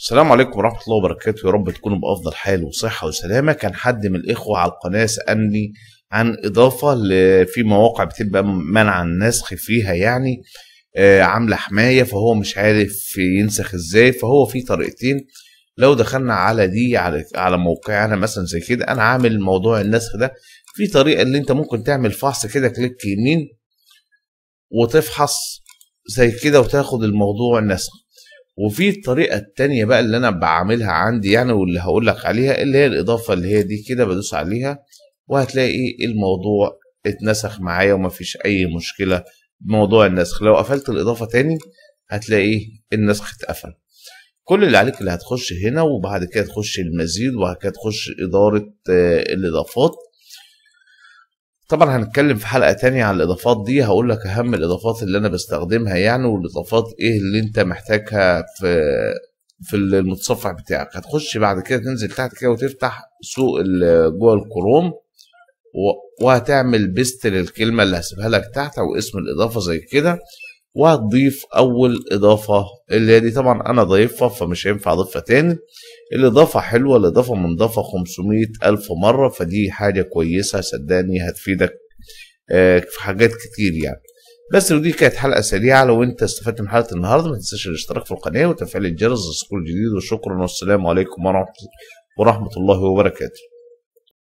السلام عليكم ورحمة الله وبركاته يا رب تكونوا بأفضل حال وصحة وسلامة كان حد من الإخوة على القناة سألني عن إضافة في مواقع بتبقى منع النسخ فيها يعني آه، عاملة حماية فهو مش عارف ينسخ إزاي فهو في طريقتين لو دخلنا على دي على على موقعنا مثلا زي كده أنا عامل موضوع النسخ ده في طريقة إن أنت ممكن تعمل فحص كده كليك يمين وتفحص زي كده وتاخد الموضوع نسخ وفي الطريقه التانية بقى اللي انا بعملها عندي يعني واللي هقول لك عليها اللي هي الاضافه اللي هي دي كده بدوس عليها وهتلاقي إيه؟ الموضوع اتنسخ معايا ومفيش اي مشكله بموضوع النسخ لو قفلت الاضافه تاني هتلاقي إيه؟ النسخ اتقفل كل اللي عليك اللي هتخش هنا وبعد كده تخش المزيد وبعد كده تخش اداره آه، الاضافات طبعا هنتكلم في حلقه تانية عن الاضافات دي هقول لك اهم الاضافات اللي انا بستخدمها يعني والاضافات ايه اللي انت محتاجها في في المتصفح بتاعك هتخش بعد كده تنزل تحت كده وتفتح سوق جوه الكروم وهتعمل بيست للكلمه اللي هسيبها لك تحت او اسم الاضافه زي كده وهتضيف اول اضافه اللي هي دي طبعا انا ضايفها فمش هينفع اضيفها تاني الاضافه حلوه الاضافه منضافه 500 الف مره فدي حاجه كويسه صدقني هتفيدك آه، في حاجات كتير يعني بس لو دي كانت حلقه سريعه لو انت استفدت من حلقه النهارده ما تنساش الاشتراك في القناه وتفعيل الجرس للسكور الجديد وشكرا والسلام عليكم ورحمه الله وبركاته